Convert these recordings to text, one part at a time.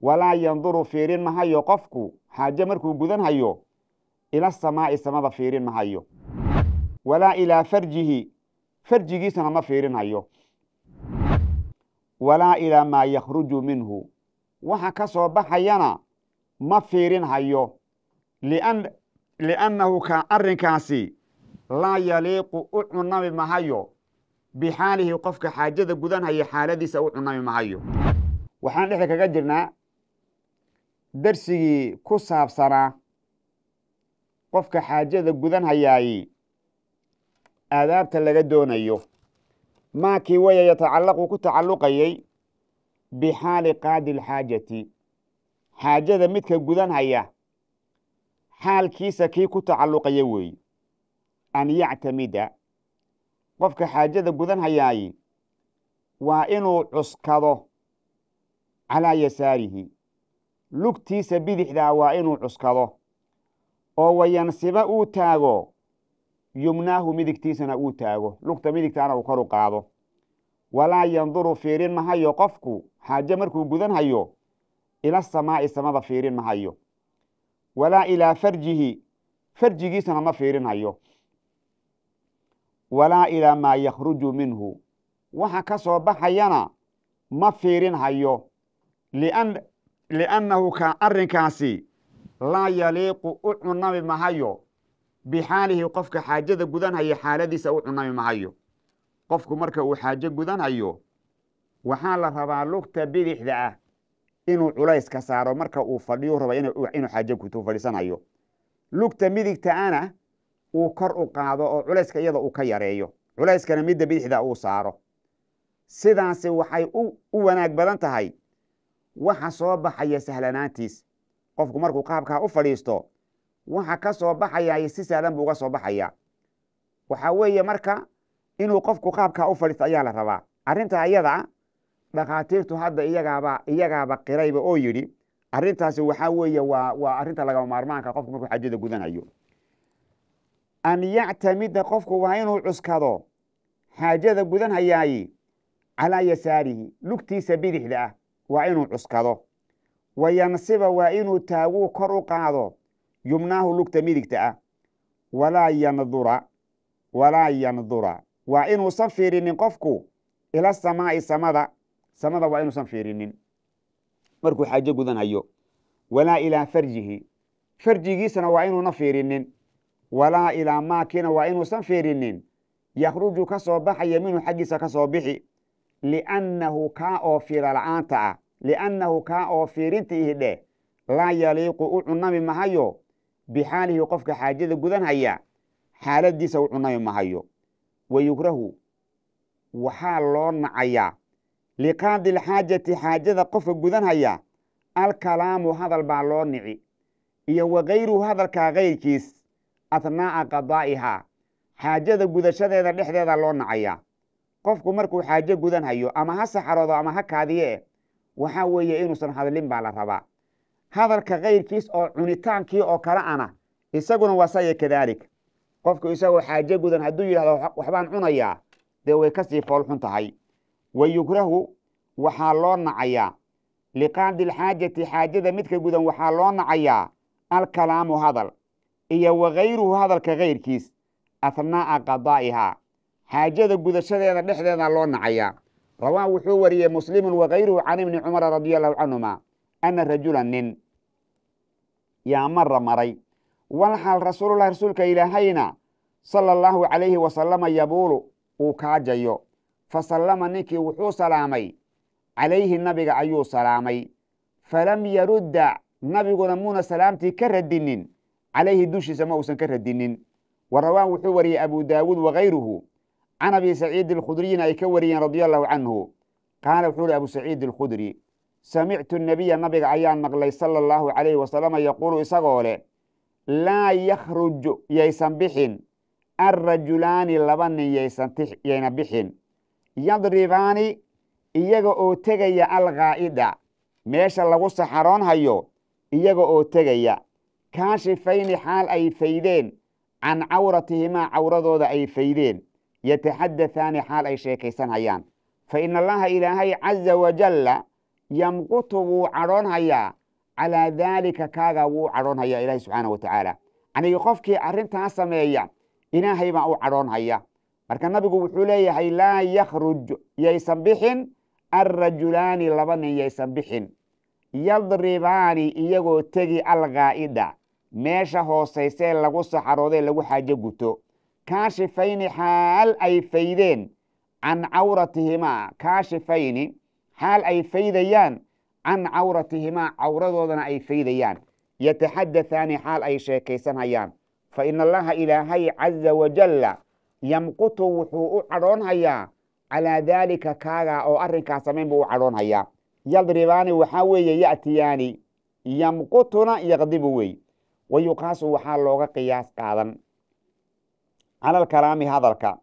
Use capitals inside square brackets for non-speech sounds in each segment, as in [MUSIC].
walaa yanduru fiirin mahayo qofku xaaje markuu gudanhayo ila samaa'i samada fiirin mahayo walaa ilaa farjihi farjigiisana ma fiirinhayo walaa ilaa maa yakhruju minhu waxa ka soo baxayana ma fiirinhayo liannahu ka arrinkaasi laa yaliiqu u cunami mahayo bixaalihi qofka xaajada gudanhaya xaaladiisa u cunami mahayo waxaan dhexda kaga jirnaa darsigii ku saabsanaa qofka xaajada gudan hayaayi aadaabta laga doonayo maakii waya yatacallaqu ku tacalluqayay bixaali qaadi alxaajati xaajada midka gudan haya xaalkiisa kii ku tacalluqaya weeye an yactamida qofka xaajada gudan hayaayi waa inuu cuskado calaa yasaarihi lugtiisa bidixdaa waa inuu cuskado oo wayansiba uu taago yumnaahu midigtiisana uu taago lugta midigtaana uu kor u qaado walaa yanduru fiirin mahayo qofku xaajo markuu gudanhayo ila samaa'i samada fiirin mahayo walaa ilaa farjihi farjigiisana ma fiirinhayo walaa ilaa maa yakhruju minhu waxa ka soo baxayana ma fiirin fiirinhayo liannahu ka arrinkaasi laa yaliiqu u cunami mahayo bixaalihi qofka xaajada gudanhaya xaaladiisa u cunami mahayo qofku marka uu xaajo gudanhayo waxaa la rabaa lugta bidixda ah inuu culayska saaro marka uu fadhiyu raba inuu xaajo guto fadhiisanayo lugta ana uu kor u qaado oo culayska iyada uu ka yareeyo culayskana midda bidixda uu saaro sidaasi waxay u wanaag badan tahay waxa soo baxaya sahlanaantiis qofku markuu qaabkaa u fadhiisto waxa ka soo baxaya si sahlan buu uga soo baxaya waxa weeye marka inuu qofku qaabkaa u fadhiisto ayaa la rabaa arrintaa iyada dhakhaatiirtu hadda iyagaaba iyagaaba qirayba oo yidhi arrintaasi waxaa weeye waa waa arrinta lagama maarmaanka qofku markuu xajada gudanayo an yactamida qofku waa inuu cuskado xaajada gudanhayaayi calaa yasaarihi lugtiisa bidixda ah waa inuu cuskado wayansiba waa inuu taaguu kor u qaado yumnaahu lugta midigta ah walaa yandura walaa yandura waa inuusan fiirinin qofku ila samaa'i samada samada waa inuusan fiirinin markuu xaajo gudanhayo walaa ilaa farjihi farjigiisana waa inuuna fiirinin walaa ilaa maakina waa inuusan fiirinin yakhruju ka soo baxaya minhu xaggiisa ka soo bixi liannahu kaa oo fiira la ah liannahu kaa oo fiirintii hidhe laa yaliiqu u cunami mahayo bixaalihi qofka xaajada gudan haya xaaladiisa u cunami mahayo wa wayukrahu waxaa loo nacayaa liqaadi lxaajati xaajada qofka gudan haya alkalaamu hadal baa loo nici iyo wakayruhu hadalkaa kayrkiis athnaa'a qadaa'ihaa xaajada gudashadeeda dhexdeedaa loo nacayaa qofku markuu xaajo gudan hayo ama ha saxaroodo ama ha kaadiyee waxaa weeye inuusan hadlin baa la rabaa hadalka kayrkiis oo cunitaankii oo kale ana isaguna wasaya kadaalik qofku isagoo xaajo gudan hadduu yidhahdo waxbaan cunayaa dee way kasii foolxun tahay wa yukrahu waxaa loo nacayaa liqaadi lxaajati xaajada midka gudan waxaa loo nacayaa alkalaamu hadal iyo wa kayruhu hadalka kayrkiis athnaa'a qadaa'ihaa xaajada gudashadeeda dhexdeeda loo nacayaa rawaa wuxuu wariyey muslimu wakayruhu can ibni cumara radi allahu canhuma ana rajula nin yaa mara maray walxaal rasuululah rasuulka ilaahayna sala allahu calayhi wasalama yabuulu uu kaajayo fa sallama ninkii wuxuu salaamay calayhi nabiga ayuu salaamay falam yarudda nabiguna muuna salaamtii ka radinin calayhi dushiisa ma uusan ka radinin wa rawaa wuxuu wariyey abu daawuud wakayruhu can abi saciid اlkhudriyina ay ka wariyeen radia allahu canhu qaala wuxuu uhi abu saciid اlkhudri samictu nabiya nabiga ayaan maqlay sala allahu calayhi wasalama yaquulu isagoo leh laa yakhruju yaysan bixin alrajulaani laba nin yayna bixin yadribaani iyaga oo tegaya alqaa'ida meesha lagu saxaroonhayo iyaga oo tegaya kaashifayni xaal ay faydeen can cawratihimaa cawradooda ay faydeen yataxaddathaani xaal ay sheekaysanhayaan fa ina allaha ilaahay caza wajalla yamqutu wuu cadhoonhayaa calaa daalika kaagaa wuu cadhoonhayaa ilaahay subxaana watacaala tacaala qofkii arrintaas sameeya ilaahay baa u cadhoonhaya marka nabigu wuxuu leeyahay laa yakhruj yaysan bixin alrajulaani laba nin yaysan bixin yadribaani iyagoo tegi alqaa'ida meesha hoosaysee lagu saxaroodee lagu xaajo guto kaashifayni xaal ay faydeen can cawratihimaa kaashifayni xaal ay faydayaan can cawratihimaa cawradoodana ay faydayaan yataxadathaani xaal ay sheekaysanhayaan fa ina allaha ilaahay caza wajalla yamqutu wuxuu u cadhoonhayaa calaa daalika kaagaa oo arrinkaa samayn buu u cadhoonhayaa yadribaani waxaa weeye ya'tiyaani yamqutuna yaqdibu wey wayuqaasu waxaa looga qiyaas qaadan cala alkalaami hadalka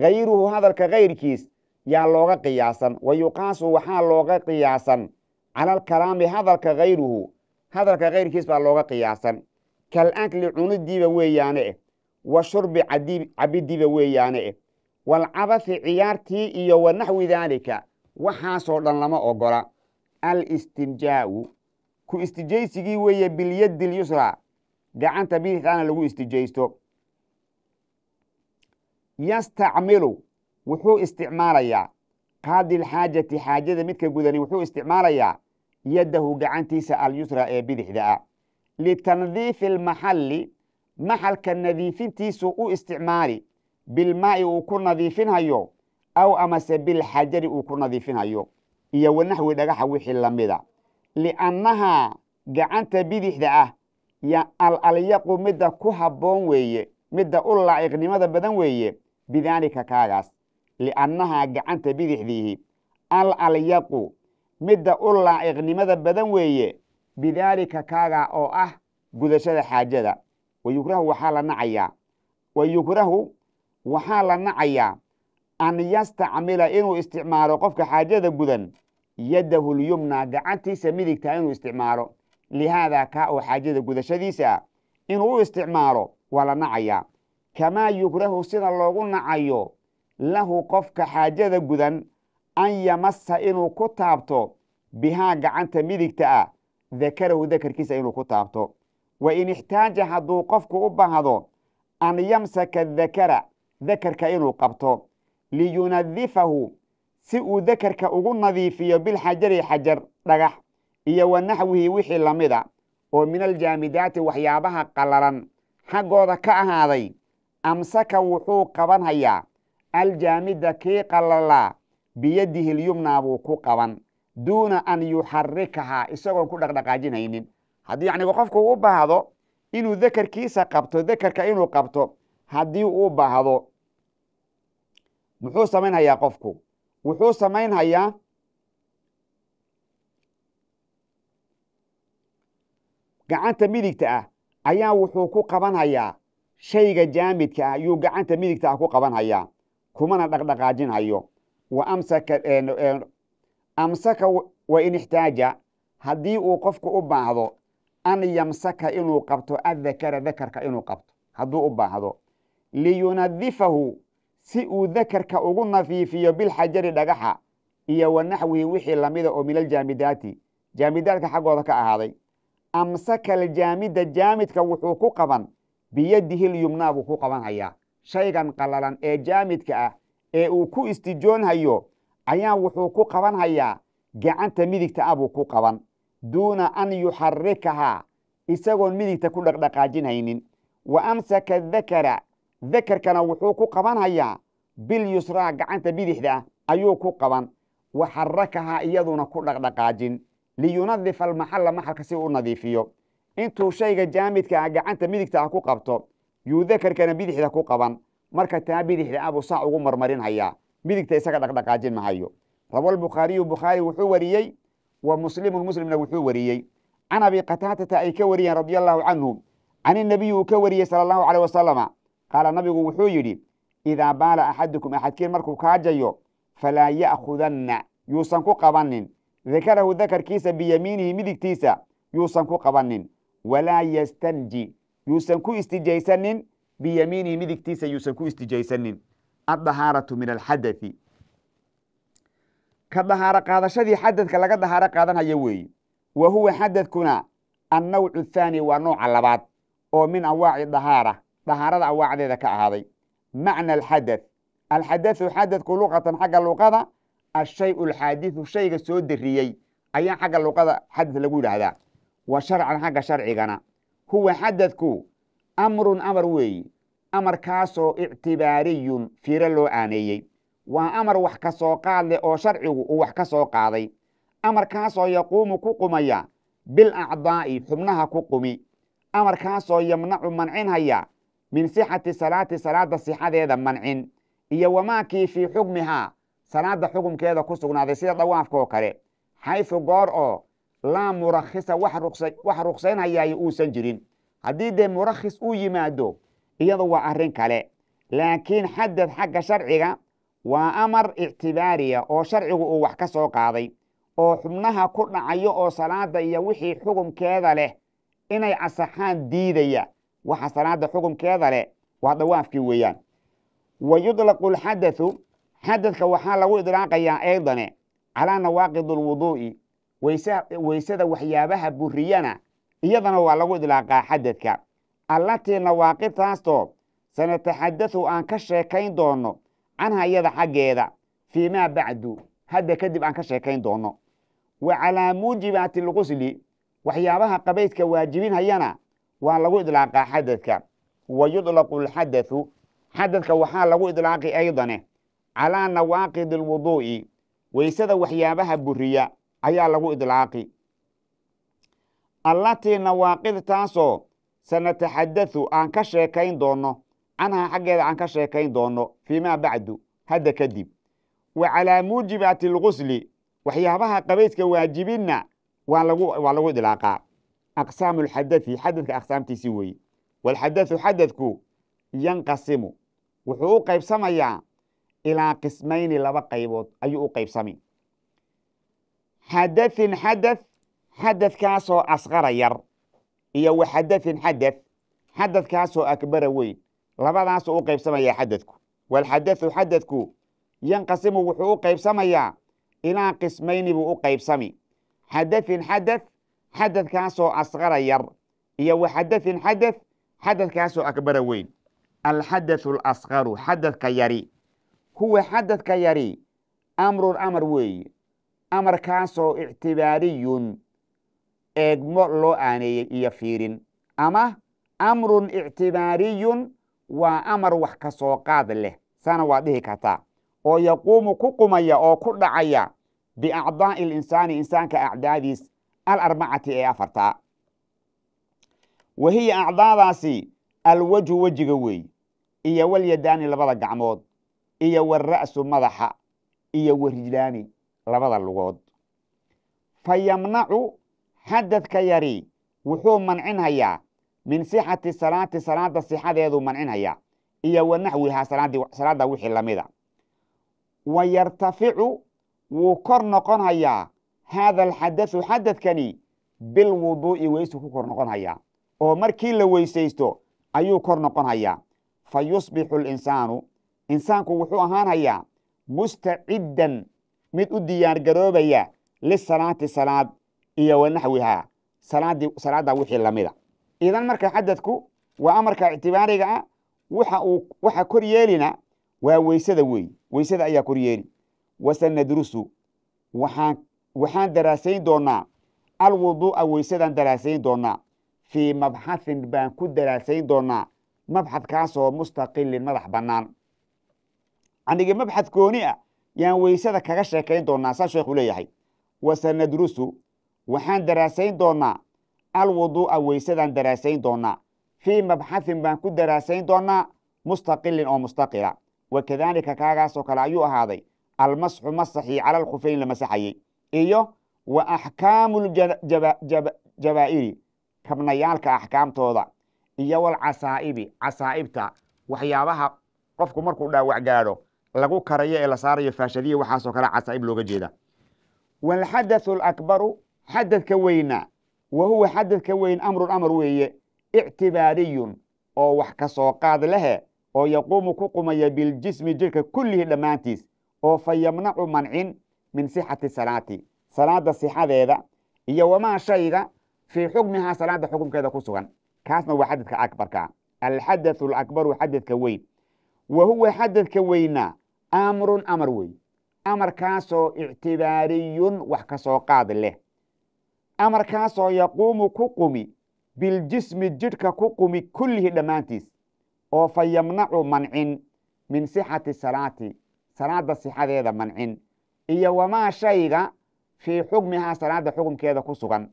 hayruhu hadalka kayrkiis yaa looga qiyaasan wa yuqaasu waxaa looga qiyaasan cala alkalaami hadalka hayruhu hadalka kayrkiis baa looga qiyaasan kal akli cunidiiba weeyaane wa shurbi cabidiiba weeyaane walcabahi ciyaartii iyo wa naxwi daalika waxaasoo dhan lama ogola al alistinjaau ku istijaysigii weeye bilyadi lyusraa gacanta bidixdaana lagu istijaysto yastacmilu wuxuu isticmaalayaa qaadilxaajati xaajada midka gudani wuxuu isticmaalayaa yaddahu gacantiisa alyusra ee bidixda ah litandiifi almaxalli maxalka nadiifintiisu u isticmaali bilmaa'i uu ku nadiifinhayo aw amase bilxajari uu ku nadiifinhayo iyo wanaxwi dhagaxa wixii lamida liannahaa gacanta bidixda ah al alyaqu midda ku habboon weeye midda u laa'iqnimada badan weeye bidaalika kaagaas li'annahaa gacanta bidixdiihi al alyaqu midda u laa'iqnimada badan weeye bidaalika kaagaa oo ah gudashada xaajada wayukrahu waxaa la nacayaa wa yukrahu waxaa la nacayaa an yastacmila inuu isticmaalo qofka xaajada gudan yadahu lyumna gacantiisa midigtaa inuu isticmaalo lihaadaa kaa oo xaajada gudashadiisa ah inuu u isticmaalo waa la nacayaa kamaa yukrahu sida loogu nacayo lahu qofka xaajada gudan an yamasa inuu ku taabto bihaa gacanta midigta ah dakarahu dakarkiisa inuu ku taabto wa in ixtaaja hadduu qofku u baahdo an yamsaka dakara dakarka inuu qabto liyunadifahu si uu dakarka ugu nadiifiyo bilxajari xajar dhagax iyo wa naxwihi wixii lamid a oo min aljaamidaati waxyaabaha qallalan xaggooda ka ahaaday amsaka wuxuu qabanhayaa aljaamida kii qalalaa biyadihi lyumnaa buu ku qaban duuna an yuxarikahaa isagoon ku dhaqdhaqaajinaynin haddii yacnigu qofku u baahdo inuu dekerkiisa qabto dekerka inuu qabto haddii uu baahdo muxuu samaynhayaa qofku wuxuu samaynhayaa gacanta midigta ah ayaa wuxuu ku qabanhayaa shayga jaamidka ah ayuu gacanta midigta ah ku qabanhayaa kumana dhaqdhaqaajinhayo hayo amsaka wa in ixtaaja haddii uu qofku u baahdo an yamsaka inuu qabto adakara dakarka inuu qabto hadduu u baahdo liyunadifahu si uu dakarka ugu nafiifiyo bilxajari dhagaxa iyo wanaxwihi wixii lamida oo min aljaamidaati jaamidaadka xaggooda ka ahaaday amsaka aljaamida jaamidka wuxuu ku qaban biyadihil yumnaa buu ku qabanhayaa shaygan qalalan ee jaamidka ah ee uu ku istijoonhayo ayaa wuxuu ku qaban hayaa gacanta midigta ah buu ku qaban duuna an yuxarikahaa isagoon midigta ku dhaqdhaqaajinhaynin wa amsaka dakara dakarkana wuxuu ku qaban hayaa bilyusraa gacanta bidixda ah ayuu ku qaban wa xarakahaa iyaduna ku dhaqdhaqaajin liyunadifa almaxalla maxalka si u nadiifiyo intuu shayga jaamidkaa ah gacanta midigta ah ku qabto yuudakarkana bidixda ku qaban marka taa bidixda abuu ah saa ugu marmarinhayaa midigta isaga dhaqdhaqaajin mahayo rawa bukhaariyu bukhaari wuxuu wariyey wa muslimun muslimna wuxuu wariyey can abi qataatada ay ka wariyeen radia allahu canhu can nabiyi uu ka wariyey sala allahu caleyh wasalama qaala nabigu wuxuu yidhi idaa baala axadukum axadkiin markuu kaajayo falaa ya'khudanna yuusan ku qabanin dakarahu dakarkiisa biyamiinihi midigtiisa yuusan ku qabanin walaa yastanji yuusan ku istijaysanin biyamiinihi midigtiisa yuusan ku istijaysanin addahaaratu min alxadai ka dahaaro qaadashadii xadadka laga dahaaro qaadanaya weeye wa huwa xadadkuna annawcu athaani waa nooca labaad oo min awaaci dahaara dahaarada awaacdeeda ka ahaaday macna alxadath alxadathu xadadku luqatan xagga luqada ashay alxaadisu shayga soo dariyey ayaa xagga luqada xadad lagu yidhaahdaa wa sharcan xagga sharcigana huwa xadadku amrun amar weeye amarkaasoo ictibaariyun fiiro loo aaneeyey waa amar wax ka soo qaad leh oo sharcigu uu wax ka soo qaaday amarkaasoo yaquumu ku qumaya bilacdaa'i xubnaha ku qumi amarkaasoo yamnacu mancinhaya min sixati salaati salaadda sixadeeda mancin iyo wamaakii fii xukmihaa salaadda xukumkeeda ku sugnaaday sida dawaafkaoo kale xaysu goor oo laa murakisa wax ruqsaynayaayo uusan jirin haddii dee murakhis uu yimaado iyadu waa arrin kale laakiin xadad xagga sharciga waa amar ictibaariya oo sharcigu uu wax ka soo qaaday oo xubnaha ku dhacayo oo salaada iyo wixii xukumkeeda leh inay asaxaan diidaya waxa salaada xukumkeeda leh waa dawaafkii weeyaan wa yudlaqu alxadathu xadadka waxaa lagu idlaaqayaa aydane calaa nawaaqid alwuduu'i weysada waxyaabaha buriyana iyadana waa lagu idlaaqaa xadadka allatii nawaaqidtaastoo sanataxaddathu aan ka sheekayn doonno canha iyada xaggeeda fii maa bacdu hadda kadib aan ka sheekayn doonno wa calaa muujibaati lqusli waxyaabaha qabaydka waajibinhayana waa lagu idlaaqaa xadadka wa yudlaqu alxadathu xadadka waxaa lagu idlaaqi aydane calaa nawaaqid alwuduu'i weysada waxyaabaha buriya ayaa lagu idlaaqi allatii nawaaqidtaasoo sanataxadathu aan ka sheekayn doonno canhaa xaggeeda aan ka sheekayn doonno fii maa bacdu hadda kadib wa calaa muujibaati algusli waxyaabaha qabayska waajibinna waa lagu idlaaqaa aqsaamu lxadathi xadadka aqsaamtiisii weeye waalxadathu xadadku yanqasimu wuxuu u qaybsamayaa ilaa qismayni laba qaybood ayuu u qaybsami xadahin xadath xadadkaasoo asqara yar iyo wa xadahin xadath xadadkaasoo akbara weyn labadaasoo u qaybsamayaa xadadku walxadathu xadadku yanqasimu wuxuu u qaybsamayaa ilaa qismayni buu u qaybsami xadahin xadath xadadkaasoo asqara yar iyo wa xadahin xadath xadadkaasoo akbara weyn alxadathu alasqaru xadadka yari huwa xadadka yari amrun amar weeye amarkaasoo ictibaariyun eegmo loo aaneeyey iyo fiirin ama amrun ictibaariyun waa amar wax ka soo qaad leh sana waad dhihi kartaa oo yaquumu ku qumaya oo ku dhacaya biacdaa'i linsaani insaanka acdaadiis alarbacati ee afartaa hiya acdaadaasi alwajhu wejiga wey iyo walyadaani labada gacmood iyo wara'su madaxa iyo warijlaani labada lugood fa yamnacu xadadka yari wuxuu mancinhayaa min sixati salaati salaada sixadeedu mancinhayaa iyo wa naxwihaa salaada wixii lamida wa yartaficu wuu kor noqonhayaa haada alxadadu xadadkani bilwuduu'i weysu ku kor noqon hayaa oo markii la weysaysto ayuu kor noqonhayaa fa yusbixu linsaanu insaanku wuxuu ahaanhayaa mustaciddan mid u diyaar diyaargaroobaya lisalaati salaad iyo wanaxwihaa salaadda wixii lamida idan marka xadadku waa amarka ictibaariga ah waxa uu kor yeelina waa weysada weey weysada ayaa kor yeeli wasanadrusu waxaan waxaan daraasayn doonaa alwuduu'a weysadan daraasayn doonaa fii mabxathin baan ku daraasayn doonaa mabxadkaasoo mustaqilin madax bannaan anigi mabxad gooni ah yaan weysada kaga sheekayn doonaa saa sheekhu leeyahay wasanadrusu waxaan daraasayn doonaa alwuduu'a weysadaan daraasayn doonaa fii mabxathin baan ku daraasayn doonaa mustaqilin oo mustaqila wa wakadaalika kaagaasoo kale ayuu ahaaday almasxu masaxii cala alkhufeyn la masaxayay iyo wa axkaamu jabaa'iri kabnayaalka axkaamtooda iyo walcasaa'ibi casaa'ibta waxyaabaha qofku markuu dhaawac gaadho lagu karayo ee la saarayo faashadiya waxaasoo kale casaaib looga jeeda walxadathu lakbaru xadadka weyna wa huwa xadadka weyn amrun amar weeye ictibaariyun oo wax ka soo qaad lehe oo yaquumu ku qumaya biljismi jirka kullihi dhammaantiis oo fa yamnacu mancin min sixati salaati salaada sixadeeda iyo wamaa shayga fii xukmihaa salaadda xukumkeeda ku sugan kaasna waa xadadka akbarka alxadathu lakbaru xadadka weyn wa huwa xadadka weynaa aamurun amar wey amarkaasoo ictibaariyun wax ka soo qaad leh amarkaasoo yaquumu ku qumi biljismi jidhka ku qumi kullihi dhammaantiis oo fa yamnacu mancin min sixati salaati salaadda sixadeeda mancin iyo wamaa shayga fii xukmihaa salaadda xukumkeeda ku sugan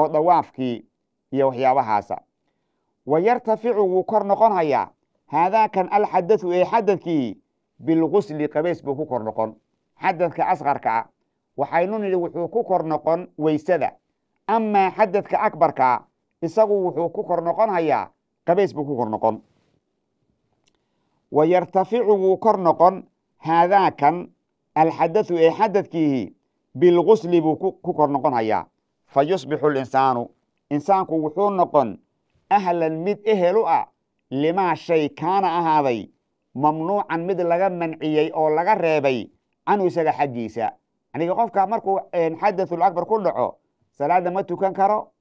oo dawaafkii iyo waxyaabahaasa wa yartaficu wuu kor noqonhayaa hayaa haadaakan alxadathu ee xadadkii bilqusli qabeys buu ku kor noqon xadadka asqarka ah waxaynu nidhi wuxuu ku kor noqon weysada amaa xadadka akbarkaa isagu wuxuu ku kor noqon hayaa qabeys buu ku kor noqon wa yartaficu wuu kor noqon haadaakan alxadadu ee xadadkiihi bilqusli buu ku kor noqon hayaa fa yusbixu linsaanu insaanku wuxuu noqon ahlan mid ehel u ah limaa shay kaana ahaaday mamnuucan mid laga manciyey oo laga reebay canhu isaga xaggiisa yaniga qofka markuu eh, xadathul akbar ku dhaco salaadda ma tukan karo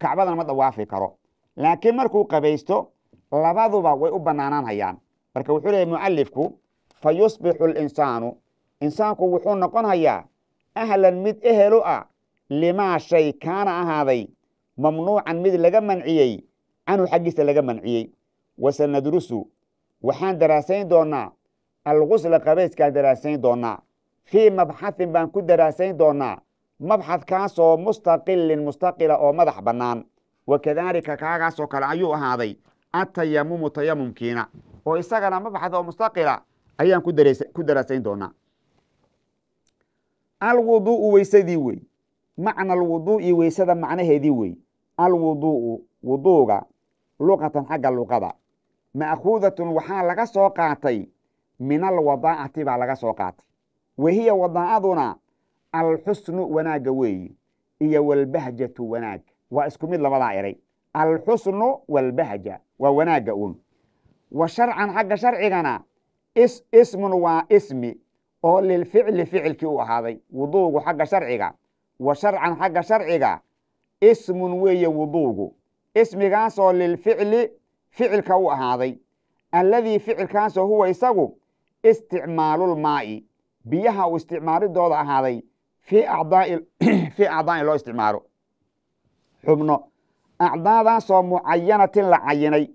kacbadana ma dawaafi karo laakiin markuu qabaysto labaduba way u banaanaanhayaan marka wuxuu leeyahy mucalifku fa yusbixu linsaanu insaanku wuxuu noqonhayaa ahlan mid ehelu ah limaa shay kaana ahaaday mamnuucan mid laga manciyey canhu xaggiisa laga manciyey wasanadrusu waxaan daraasayn doonaa algusla qabayskaan daraasayn doonaa fii mabxathin baan ku daraasayn doonaa mabxadkaasoo mustaqilin mustaqila oo madax bannaan wa wakadaalika kaagaasoo kale ayuu ahaaday atayamumu tayamumkiina oo isagana mabxad oo mustaqila ayaan ku daraasayn doonaa alwudu'u weysadii wey macna alwudu'i weysada macnaheedii wey alwudu'u wuduuga luqatan xagga luqada ma'khuudatun waxaa laga soo qaatay min alwadaacati baa laga soo qaatay wahiya wadaa'aduna alxusnu wanaagga weeyi iyo walbahjatu wanaag waa isku mid labadaa eray alxusnu walbahja waa wanaagga uun wa sharcan xagga sharcigana ismun waa ismi oo lilficli ficilkii u ahaaday wuduugu xagga sharciga wa sharcan xagga sharciga ismun weeye wuduugu ismigaasoo lilficli ficilka u ahaaday alladii ficilkaasoo huwa isagu isticmaalulmaa'i biyaha uu isticmaalidooda ahaaday fii acdaa'in [CLEARS THROAT] loo isticmaalo xubno acdaadaasoo mucayanatin la cayinay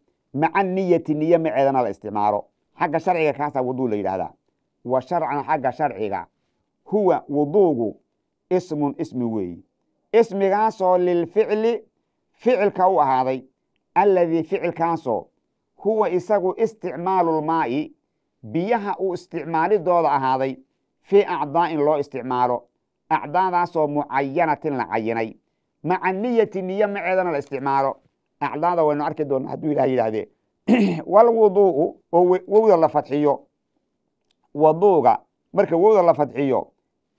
maca niyati niyo maceedana la isticmaalo xagga sharciga kaasaa wuduu la yidhaahdaa wa sharcan xagga sharciga huwa wuduugu ismun ismi weeyi ismigaasoo lilficli ficilka u ahaaday alladii ficilkaasoo huwa isagu isticmaalulmaa'i biyaha uu isticmaalidooda ahaaday fii acdaa'in loo isticmaalo acdaadaasoo mucayanatin la cayinay maca niyati niyo maceedana la isticmaalo acdaada waynu arki doonaa hadduu ilaah yidhaahdee walwuduu'u oo wowda la fadxiyo waduuga marka wowda la fadxiyo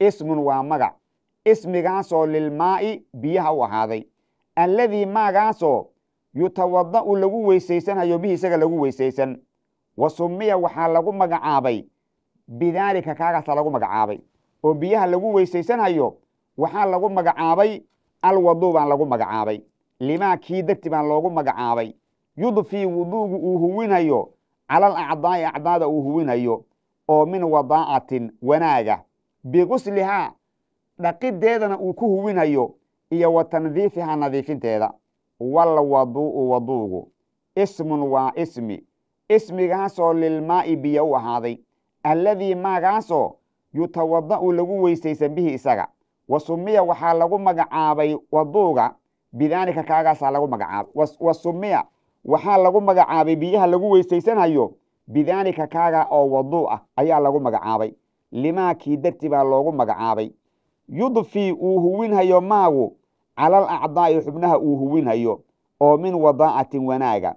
ismun waa magac ismigaasoo lilmaa'i biyaha u ahaaday alladii maagaasoo yutawada'u lagu weysaysanhayo bihi isaga lagu weysaysan wa summiya waxaa lagu magacaabay bidaalika kaagaasa lagu magacaabay oo biyaha lagu weysaysanhayo waxaa lagu magacaabay alwaduu baan lagu magacaabay limaa kii degti baan loogu magacaabay yudfii wuduugu uu huwinayo cala alacdaai acdaada uu huwinayo oo min wadaa'atin wanaaga biguslihaa dhaqiddeedana uu ku huwinayo iyo wa tandiifihaa nadiifinteeda walwadu'u waduugu ismun waa ismi ismigaasoo lilmaa'i biyo u ahaaday alladii maagaasoo yutawadda'u lagu weysaysan bihi isaga wa sumiya waxaa lagu magacaabay waduuga bidaalika kaagaasaa lagu magacaabay wa summiya waxaa lagu magacaabay biyaha lagu weysaysanayo bidaalika kaaga oo waduu ah ayaa lagu magacaabay limaakii darti baa loogu magacaabay yudfii uu huwinhayo maagu calal acdaa'i xubnaha uu huwinhayo oo min wadaa'atin wanaaga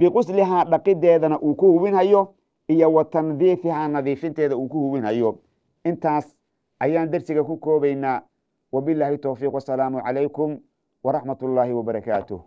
biquslihaa dhaqideedana uu ku huwinhayo iyo wa tandiifihaa nadiifinteeda uu ku huwinhayo intaas ayaan dersiga ku koobaynaa wabilaahi towfiiq wasalaamu calaykum waraxmat ullaahi wabarakaatuh